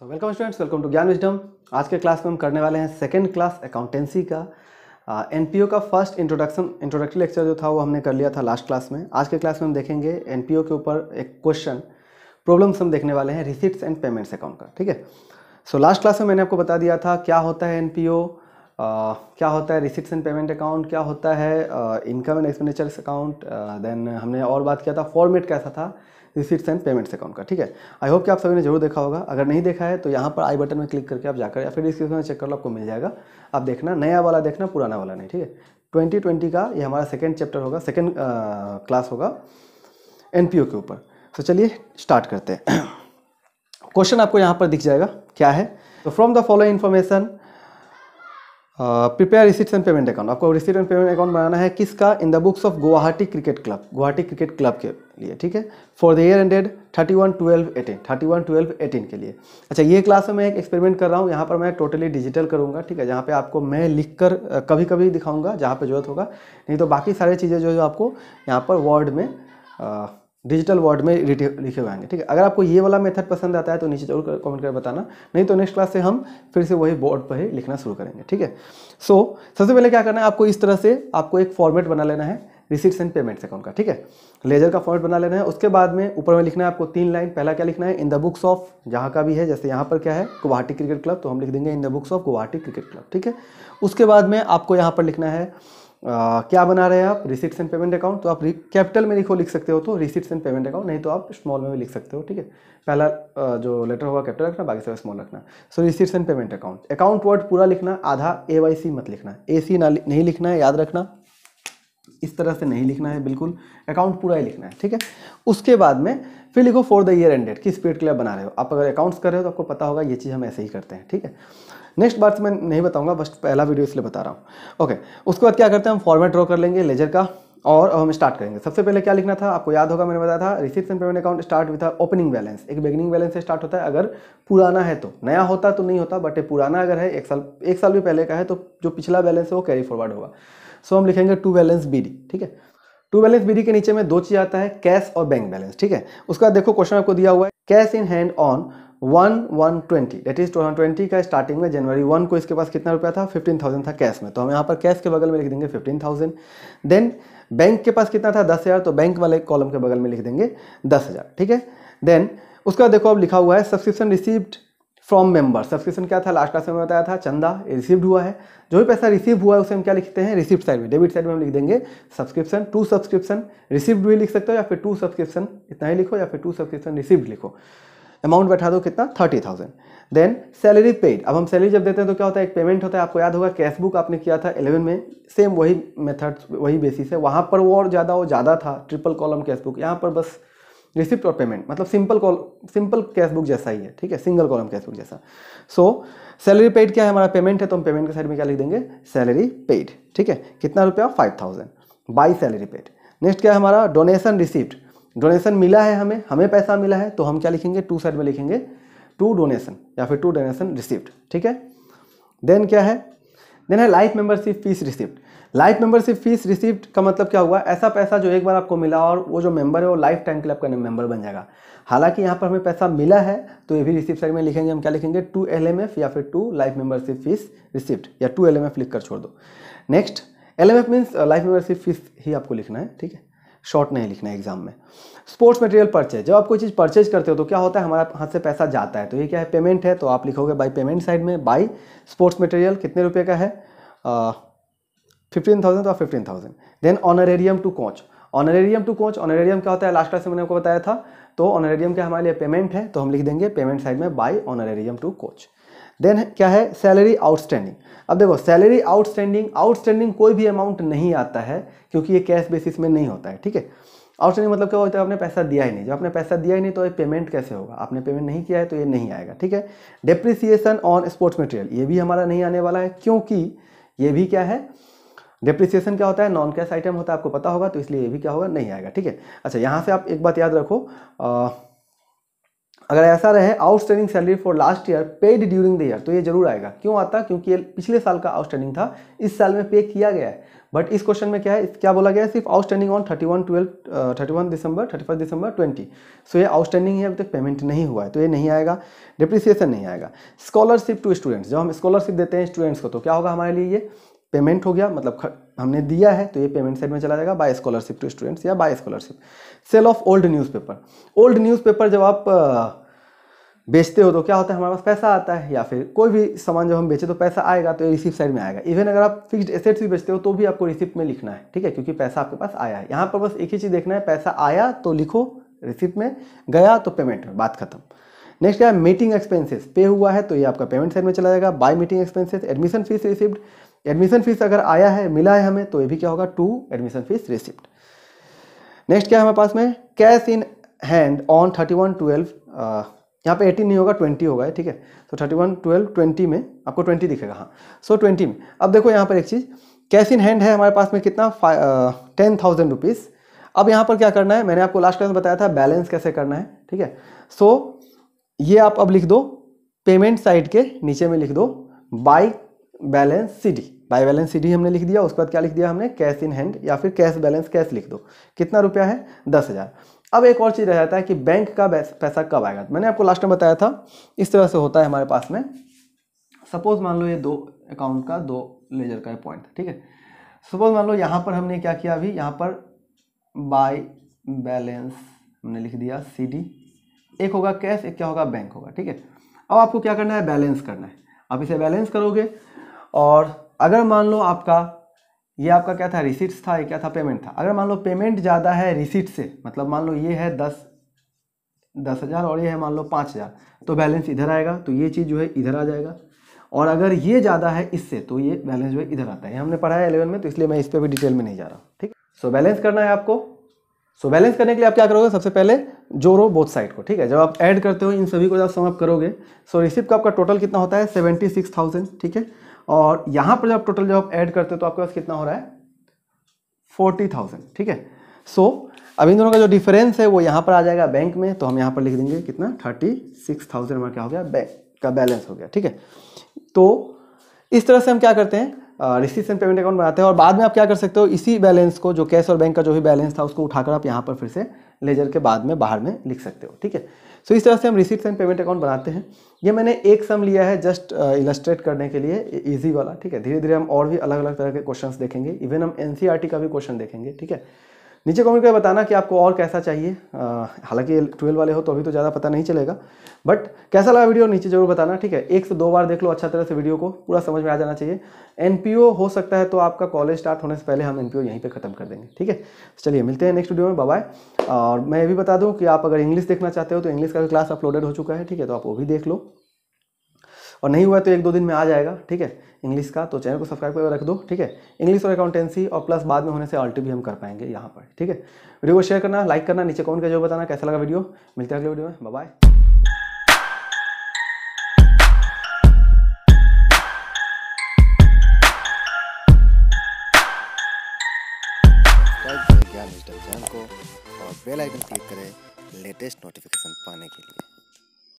so welcome students welcome to Gyan wisdom आज के class में हम करने वाले हैं सेकेंड क्लास अकाउंटेंसी का एन uh, का फर्स्ट इंट्रोडक्शन इंट्रोडक्टरी लेक्चर जो था वो हमने कर लिया था लास्ट क्लास में आज के क्लास में हम देखेंगे एन के ऊपर एक क्वेश्चन प्रॉब्लम्स हम देखने वाले हैं रिसिट्स एंड पेमेंट्स अकाउंट का ठीक है सो लास्ट क्लास में मैंने आपको बता दिया था क्या होता है एन Uh, क्या होता है रिसिट्स एंड पेमेंट अकाउंट क्या होता है income and expenditures account then हमने और बात किया था फॉर्मेट कैसा था रिसिप्ट एंड पेमेंट्स अकाउंट का ठीक है आई होप कि आप सभी ने जरूर देखा होगा अगर नहीं देखा है तो यहाँ पर आई बटन में क्लिक करके आप जाकर या फिर डिस्क्रिप्शन में चेक कर लो आपको मिल जाएगा आप देखना नया वाला देखना पुराना वाला नहीं ठीक है ट्वेंटी ट्वेंटी का ये हमारा सेकेंड चैप्टर होगा सेकेंड क्लास होगा एन के ऊपर तो चलिए स्टार्ट करते हैं क्वेश्चन आपको यहाँ पर दिख जाएगा क्या है तो from the following information prepare receipts and payment account आपको रिसिट एंड पेमेंट अकाउंट बनाना है किसका in the books of Guwahati cricket club Guwahati cricket club के लिए ठीक है for the year ended thirty one twelve eighteen thirty one twelve eighteen के लिए अच्छा ये क्लास में मैं एक एक्सपेरिमेंट कर रहा हूँ यहाँ पर मैं टोटली डिजिटल करूँगा ठीक है जहाँ पे आपको मैं लिख कर कभी कभी दिखाऊंगा जहाँ पे जरूरत होगा नहीं तो बाकी सारी चीज़ें जो है आपको यहाँ पर वर्ड में डिजिटल वर्ड में लिखे हुए आएंगे ठीक है अगर आपको ये वाला मेथड पसंद आता है तो नीचे जरूर कमेंट कर बताना नहीं तो नेक्स्ट क्लास से हम फिर से वही बोर्ड पर ही लिखना शुरू करेंगे ठीक है सो सबसे पहले क्या करना है आपको इस तरह से आपको एक फॉर्मेट बना लेना है रिसीट्स एंड पेमेंट्स अकाउंट का ठीक है लेजर का फॉर्मेट बना लेना है उसके बाद में ऊपर में लिखना है आपको तीन लाइन पहला क्या लिखना है इन द बुक्स ऑफ जहाँ का भी है जैसे यहाँ पर क्या है गुवाहाटी क्रिकेट क्लब तो हम लिख देंगे in the books of Guwahati cricket club ठीक है उसके बाद में आपको यहाँ पर लिखना है आ, क्या बना रहे हैं आप रिसिट्स एंड पेमेंट अकाउंट तो आप कैपिटल में लिखो लिख सकते हो तो रिसिट्स एंड पेमेंट अकाउंट नहीं तो आप स्मॉल में भी लिख सकते हो ठीक है पहला जो लेटर होगा कैपिटल रखना बाकी सब स्मॉल रखना so receipts and payment account account word पूरा लिखना आधा ए वाई सी मत लिखना ए सी ना नहीं लिखना है याद रखना इस तरह से नहीं लिखना है बिल्कुल अकाउंट पूरा ही लिखना है ठीक है उसके बाद में फिर लिखो फॉर द ईयर एंडेड किस पीरियड के लिए बना रहे हो आप अगर अकाउंट्स कर रहे हो तो आपको पता होगा ये चीज़ हम ऐसे ही करते हैं ठीक है नेक्स्ट बार से मैं नहीं बताऊंगा बस पहला वीडियो इसलिए बता रहा हूँ ओके उसके बाद क्या करते हैं हम फॉर्मेट ड्रॉ कर लेंगे लेजर का और हम स्टार्ट करेंगे सबसे पहले क्या लिखना था आपको याद होगा मैंने बताया था receipts and payment account start with opening balance एक बिगनिंग बैलेंस से स्टार्ट होता है अगर पुराना है तो नया होता तो नहीं होता बट पुराना अगर है एक साल एक साल भी पहले का है तो जो पिछला बैलेंस है वो कैरी फॉरवर्ड होगा सो हम लिखेंगे टू बैलेंस बी ठीक है टू बैलेंस बी के नीचे में दो चीज़ आता है कैश और बैंक बैलेंस ठीक है उसका देखो क्वेश्चन आपको दिया हुआ है cash in hand on one one twenty date is two thousand twenty का स्टार्टिंग में जनवरी वन को इसके पास कितना रुपया था फिफ्टीन थाउजेंड था कैश में तो हम यहाँ पर कैश के बगल में लिख देंगे फिफ्टीन थाउजेंड देन बैंक के पास कितना था दस हज़ार तो बैंक वाले कॉलम के बगल में लिख देंगे दस हज़ार ठीक है देन उसके बाद देखो अब लिखा हुआ है subscription received from member subscription क्या था लास्ट क्लास में बताया था चंदा रिसीव्ड हुआ है जो भी पैसा रिसीव हुआ है उसे हम क्या लिखते हैं रिसिप्ट साइड में डेबिट साइड में हम लिख देंगे सब्सक्रिप्शन टू सब्सक्रिप्शन रिसिप्ड भी लिख सकते हो या फिर टू सब्सक्रिप्शन इतना ही लिखो या फिर टू सब्सक्रिप्शन रिसिप्ड लिखो अमाउंट बैठा दो कितना thirty thousand then salary paid अब हम सैलरी जब देते हैं तो क्या होता है एक पेमेंट होता है आपको याद होगा कैश बुक आपने किया था इलेवन में सेम वही मेथड वही बेसिस है वहाँ पर वो और ज़्यादा वो ज़्यादा था ट्रिपल कॉलम कैश बुक यहाँ पर बस रिसिप्ट और पेमेंट मतलब simple call simple cash book जैसा ही है ठीक है सिंगल कॉलम कैश बुक जैसा सो सैलरी पेड क्या है हमारा पेमेंट है तो हम पेमेंट के साइड में क्या लिख देंगे सैलरी पेड ठीक है कितना रुपया five thousand by salary paid next क्या है हमारा डोनेशन रिसिप्ट डोनेशन मिला है हमें हमें पैसा मिला है तो हम क्या लिखेंगे टू साइड में लिखेंगे टू डोनेशन या फिर टू डोनेशन रिसिप्ट ठीक है देन क्या है देन है life membership fees receipt life membership fees receipt का मतलब क्या हुआ ऐसा पैसा जो एक बार आपको मिला और वो जो मेंबर है वो लाइफ टाइम क्लब का मेंबर बन जाएगा हालांकि यहाँ पर हमें पैसा मिला है तो ये भी रिसिप्ट साइड में लिखेंगे हम क्या लिखेंगे टू एल या फिर to life membership fees receipt या टू एल लिख कर छोड़ दो next L M F means life membership fees ही आपको लिखना है ठीक है शॉर्ट नहीं लिखना है एग्जाम में स्पोर्ट्स मटेरियल परचेज जब आप कोई चीज़ परचेज करते हो तो क्या होता है हमारा हाथ से पैसा जाता है तो ये क्या है पेमेंट है तो आप लिखोगे बाई पेमेंट साइड में बाई स्पोर्ट्स मटेरियल कितने रुपये का है फिफ्टीन थाउजेंड और fifteen thousand then honorarium to coach honorarium to coach honorarium क्या होता है लास्ट क्लास में मैंने आपको बताया था तो ऑनरेरियम क्या हमारे लिए पेमेंट है तो हम लिख देंगे पेमेंट साइड में by honorarium to coach then क्या है सैलरी आउटस्टैंडिंग अब देखो सैलरी आउटस्टैंडिंग आउटस्टैंडिंग कोई भी अमाउंट नहीं आता है क्योंकि ये कैश बेसिस में नहीं होता है ठीक है आउटस्टैंडिंग मतलब क्या होता है आपने पैसा दिया ही नहीं जब आपने पैसा दिया ही नहीं तो ये पेमेंट कैसे होगा आपने पेमेंट नहीं किया है तो ये नहीं आएगा ठीक है डिप्रिसिएशन ऑन स्पोर्ट्स मटेरियल ये भी हमारा नहीं आने वाला है क्योंकि ये भी क्या है डिप्रिसिएशन क्या होता है नॉन कैश आइटम होता है आपको पता होगा तो इसलिए ये भी क्या होगा नहीं आएगा ठीक है अच्छा यहाँ से आप एक बात याद रखो आ, अगर ऐसा रहे outstanding salary for last year paid during the year तो ये जरूर आएगा क्यों आता क्योंकि ये पिछले साल का आउटस्टैंडिंग था इस साल में पे किया गया है बट इस क्वेश्चन में क्या है क्या बोला गया है सिर्फ outstanding on thirty one twelve thirty one December thirty first December twenty so ये आउटस्टैंडिंग है अभी तक पेमेंट नहीं हुआ है तो ये नहीं आएगा डिप्रिसिएशन नहीं आएगा स्कॉलरशिप टू स्टूडेंट्स जब हम स्कॉलरशिप देते हैं स्टूडेंट्स को तो क्या होगा हमारे लिए ये पेमेंट हो गया मतलब हमने दिया है तो ये पेमेंट साइड में चला जाएगा बाय स्कॉलरशिप टू स्टूडेंट्स या by scholarship sale of old newspaper old newspaper जब आप बेचते हो तो क्या होता है हमारे पास पैसा आता है या फिर कोई भी सामान जब हम बेचे तो पैसा आएगा तो ये रिसिप्ट साइड में आएगा इवन अगर आप फिक्स्ड एसेट्स भी बेचते हो तो भी आपको रिसिप्ट में लिखना है ठीक है क्योंकि पैसा आपके पास आया है यहाँ पर बस एक ही चीज़ देखना है पैसा आया तो लिखो रिसिप्ट में गया तो पेमेंट में बात खत्म नेक्स्ट क्या है मीटिंग एक्सपेंसेस पे हुआ है तो ये आपका पेमेंट साइड में चला जाएगा by meeting expenses admission fees receipt admission fees अगर आया है मिला है हमें तो ये भी क्या होगा to admission fees receipt next क्या है हमारे पास में cash in hand on thirty one twelve यहाँ पे एटीन नहीं होगा ट्वेंटी होगा ठीक है तो थर्टी वन ट्वेल्व ट्वेंटी में आपको ट्वेंटी दिखेगा हाँ सो so, ट्वेंटी में अब देखो यहाँ पर एक चीज़ कैश इन हैंड है हमारे पास में कितना टेन थाउजेंड रुपीज़ अब यहाँ पर क्या करना है मैंने आपको लास्ट क्लास में बताया था बैलेंस कैसे करना है ठीक है सो so, ये आप अब लिख दो पेमेंट साइड के नीचे में लिख दो by balance C D by balance C हमने लिख दिया उसके बाद क्या लिख दिया हमने कैश इन हैंड या फिर कैश बैलेंस कैश लिख दो कितना रुपया है दस हज़ार अब एक और चीज़ रह जाता है कि बैंक का पैसा कब आएगा मैंने आपको लास्ट में बताया था इस तरह से होता है हमारे पास में सपोज़ मान लो ये दो अकाउंट का दो लेजर का पॉइंट ठीक है सपोज मान लो यहाँ पर हमने क्या किया अभी यहाँ पर बाय बैलेंस हमने लिख दिया सी डी एक होगा कैश एक क्या होगा बैंक होगा ठीक है अब आपको क्या करना है बैलेंस करना है आप इसे बैलेंस करोगे और अगर मान लो आपका ये आपका क्या था रिसिट्स था ये क्या था पेमेंट था अगर मान लो पेमेंट ज़्यादा है रिसिट से मतलब मान लो ये है दस दस हज़ार और ये है मान लो पाँच हज़ार तो बैलेंस इधर आएगा तो ये चीज़ जो है इधर आ जाएगा और अगर ये ज़्यादा है इससे तो ये बैलेंस जो है इधर आता है हमने पढ़ा है एलेवन में तो इसलिए मैं इस पर भी डिटेल में नहीं जा रहा ठीक सो so, बैलेंस करना है आपको सो so, बैलेंस करने के लिए आप क्या करोगे सबसे पहले जोड़ो बोथ साइड को ठीक है जब आप ऐड करते हो इन सभी को जब समाप्त करोगे सो so, रिसिप्ट का आपका टोटल कितना होता है सेवेंटी सिक्स थाउजेंड ठीक है और यहाँ पर जब टोटल जब आप ऐड करते हो तो आपके पास कितना हो रहा है फोर्टी थाउजेंड ठीक है सो अब इन दोनों का जो डिफरेंस है वो यहाँ पर आ जाएगा बैंक में तो हम यहाँ पर लिख देंगे कितना थर्टी सिक्स थाउजेंड हमारा क्या हो गया बैंक का बैलेंस हो गया ठीक है तो इस तरह से हम क्या करते हैं रिसीट्स एंड पेमेंट अकाउंट बनाते हैं और बाद में आप क्या कर सकते हो इसी बैलेंस को जो कैश और बैंक का जो भी बैलेंस था उसको उठाकर आप यहाँ पर फिर से लेजर के बाद में बाहर में लिख सकते हो ठीक है सो इस तरह से हम रिसिप्ट एंड पेमेंट अकाउंट बनाते हैं ये मैंने एक सम लिया है जस्ट इलस्ट्रेट करने के लिए ईजी वाला ठीक है धीरे धीरे हम और भी अलग अलग तरह के क्वेश्चन देखेंगे इवन हम एन e का भी क्वेश्चन देखेंगे ठीक है नीचे कमेंट करके बताना कि आपको और कैसा चाहिए हालांकि ट्वेल्व वाले हो तो अभी तो ज़्यादा पता नहीं चलेगा बट कैसा लगा वीडियो नीचे जरूर बताना ठीक है एक से दो बार देख लो अच्छा तरह से वीडियो को पूरा समझ में आ जाना चाहिए एन हो सकता है तो आपका कॉलेज स्टार्ट होने से पहले हम एन यहीं पर खत्म कर देंगे ठीक है चलिए मिलते हैं नेक्स्ट वीडियो में बाय और मैं ये भी बता दूँ कि आप अगर इंग्लिश देखना चाहते हो तो इंग्लिश का भी क्लास अपलोडेड हो चुका है ठीक है तो आप वो भी देख लो और नहीं हुआ तो एक दो दिन में आ जाएगा ठीक है इंग्लिश का तो चैनल को सब्सक्राइब करके रख दो ठीक है इंग्लिश और अकाउंटेंसी और प्लस बाद में होने से ऑल्टी भी हम कर पाएंगे यहाँ पर ठीक है वीडियो को शेयर करना लाइक करना नीचे कमेंट का जो बताना कैसा लगा वीडियो मिलते हैं अगले वीडियो में बाय ज्ञान को और बेल आइकन क्लिक करें लेटेस्ट नोटिफिकेशन पाने के लिए